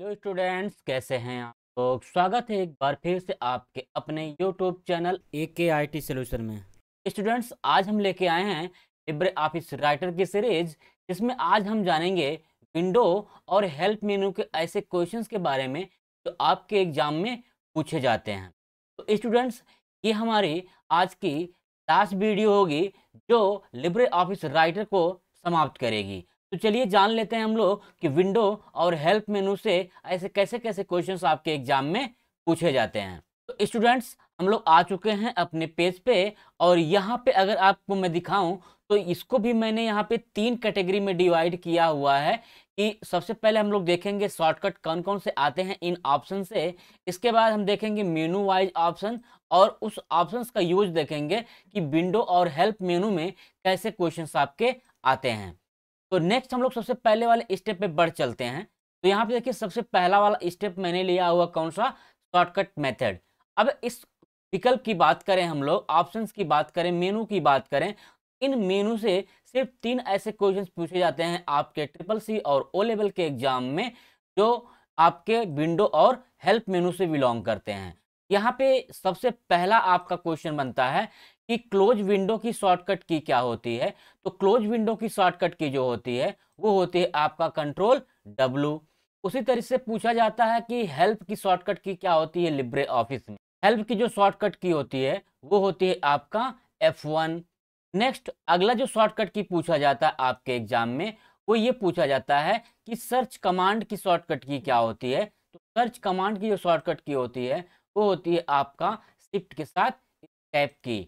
hello students कैसे हैं आप तो स्वागत है एक बार फिर से आपके अपने YouTube channel A K I T solution में स्टूडेंट्स आज हम लेके आए हैं लिब्रे ऑफिस राइटर की सीरीज जिसमें आज हम जानेंगे विंडो और हेल्प मेनू के ऐसे क्वेश्चंस के बारे में जो आपके एग्जाम में पूछे जाते हैं तो स्टूडेंट्स ये हमारी आज की लास्ट वीडियो होगी जो लिब्रे ऑफिस राइटर को समाप्त करेगी तो चलिए जान लेते हैं हम लोग कि विंडो और हेल्प मेनू से ऐसे कैसे कैसे क्वेश्चन आपके एग्जाम में पूछे जाते हैं तो स्टूडेंट्स हम लोग आ चुके हैं अपने पेज पे और यहाँ पे अगर आपको मैं दिखाऊं तो इसको भी मैंने यहाँ पे तीन कैटेगरी में डिवाइड किया हुआ है कि सबसे पहले हम लोग देखेंगे शॉर्टकट कौन कौन से आते हैं इन ऑप्शन से इसके बाद हम देखेंगे मेनू वाइज ऑप्शन और उस ऑप्शन का यूज देखेंगे कि विंडो और हेल्प मेनू में कैसे क्वेश्चन आपके आते हैं तो नेक्स्ट हम लोग सबसे पहले वाले स्टेप पे बढ़ चलते हैं तो यहाँ पे देखिए सबसे पहला वाला स्टेप मैंने लिया हुआ कौन सा शॉर्टकट मेथड अब इस विकल्प की बात करें हम लोग ऑप्शन की बात करें मेनू की बात करें इन मेनू से सिर्फ तीन ऐसे क्वेश्चन पूछे जाते हैं आपके ट्रिपल सी और ओ लेवल के एग्जाम में जो आपके विंडो और हेल्प मेनू से बिलोंग करते हैं यहाँ पे सबसे पहला आपका क्वेश्चन बनता है कि क्लोज विंडो की शॉर्टकट की क्या होती है तो क्लोज विंडो की शॉर्टकट की जो होती है वो होती है आपका कंट्रोल डब्लू उसी तरह से पूछा जाता है कि हेल्प की शॉर्टकट की क्या होती है लिब्रे ऑफिस में हेल्प की जो शॉर्टकट की होती है वो होती है आपका एफ वन नेक्स्ट अगला जो शॉर्टकट की पूछा जाता है आपके एग्जाम में वो ये पूछा जाता है कि सर्च कमांड की शॉर्टकट की क्या होती है तो सर्च कमांड की जो शॉर्टकट की होती है वो होती है आपका शिफ्ट के साथ टैप की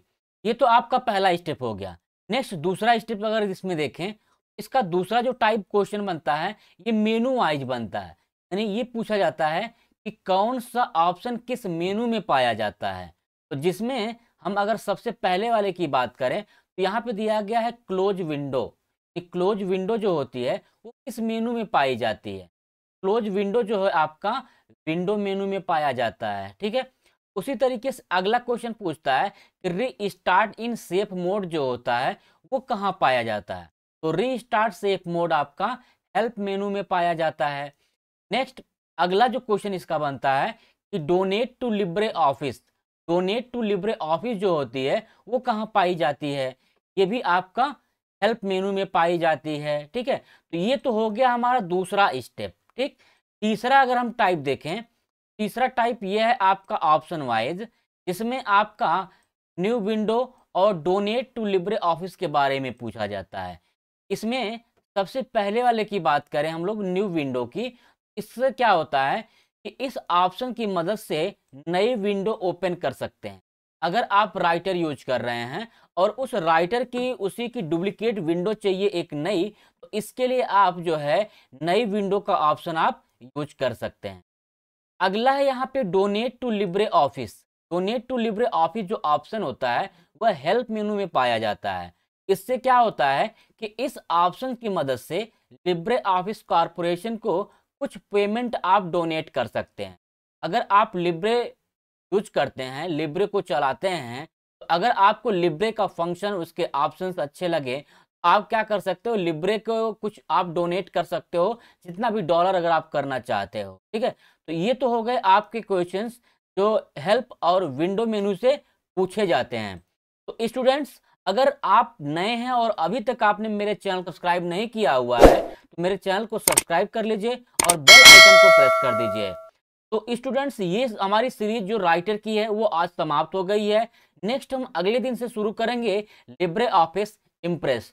ये तो आपका पहला स्टेप हो गया नेक्स्ट दूसरा स्टेप अगर इसमें देखें इसका दूसरा जो टाइप क्वेश्चन बनता है ये मेनू वाइज बनता है यानी ये पूछा जाता है कि कौन सा ऑप्शन किस मेनू में पाया जाता है तो जिसमें हम अगर सबसे पहले वाले की बात करें तो यहाँ पे दिया गया है क्लोज विंडो ये क्लोज विंडो जो होती है वो किस मेनू में पाई जाती है क्लोज विंडो जो है आपका विंडो मेनू में पाया जाता है ठीक है उसी तरीके से अगला क्वेश्चन पूछता है कि री स्टार्ट इन सेफ मोड जो होता है वो कहाँ पाया जाता है तो री स्टार्ट सेफ मोड आपका हेल्प मेनू में पाया जाता है नेक्स्ट अगला जो क्वेश्चन इसका बनता है कि donate to Libre Office donate to Libre Office जो होती है वो कहाँ पाई जाती है ये भी आपका हेल्प मेनू में पाई जाती है ठीक है तो ये तो हो गया हमारा दूसरा स्टेप ठीक तीसरा अगर हम टाइप देखें तीसरा टाइप ये है आपका ऑप्शन वाइज इसमें आपका न्यू विंडो और डोनेट टू लिब्रे ऑफिस के बारे में पूछा जाता है इसमें सबसे पहले वाले की बात करें हम लोग न्यू विंडो की इससे क्या होता है कि इस ऑप्शन की मदद से नई विंडो ओपन कर सकते हैं अगर आप राइटर यूज कर रहे हैं और उस राइटर की उसी की डुप्लीकेट विंडो चाहिए एक नई तो इसके लिए आप जो है नई विंडो का ऑप्शन आप यूज कर सकते हैं अगला है यहाँ पे donate to Libre Office donate to Libre Office जो ऑप्शन होता है वह हेल्प मेनू में पाया जाता है इससे क्या होता है कि इस ऑप्शन की मदद से लिब्रे ऑफिस कॉरपोरेशन को कुछ पेमेंट आप डोनेट कर सकते हैं अगर आप लिब्रे यूज करते हैं लिब्रे को चलाते हैं तो अगर आपको लिब्रे का फंक्शन उसके ऑप्शंस अच्छे लगे आप क्या कर सकते हो लिब्रे को कुछ आप डोनेट कर सकते हो जितना भी डॉलर अगर आप करना चाहते हो ठीक है तो ये तो हो गए आपके क्वेश्चन जो हेल्प और विंडो मेनू से पूछे जाते हैं तो स्टूडेंट्स अगर आप नए हैं और अभी तक आपने मेरे चैनल को सब्सक्राइब नहीं किया हुआ है तो मेरे चैनल को सब्सक्राइब कर लीजिए और बेल आइकन को प्रेस कर दीजिए तो स्टूडेंट्स ये हमारी सीरीज जो राइटर की है वो आज समाप्त हो गई है नेक्स्ट हम अगले दिन से शुरू करेंगे लिब्रे ऑफिस इम्प्रेस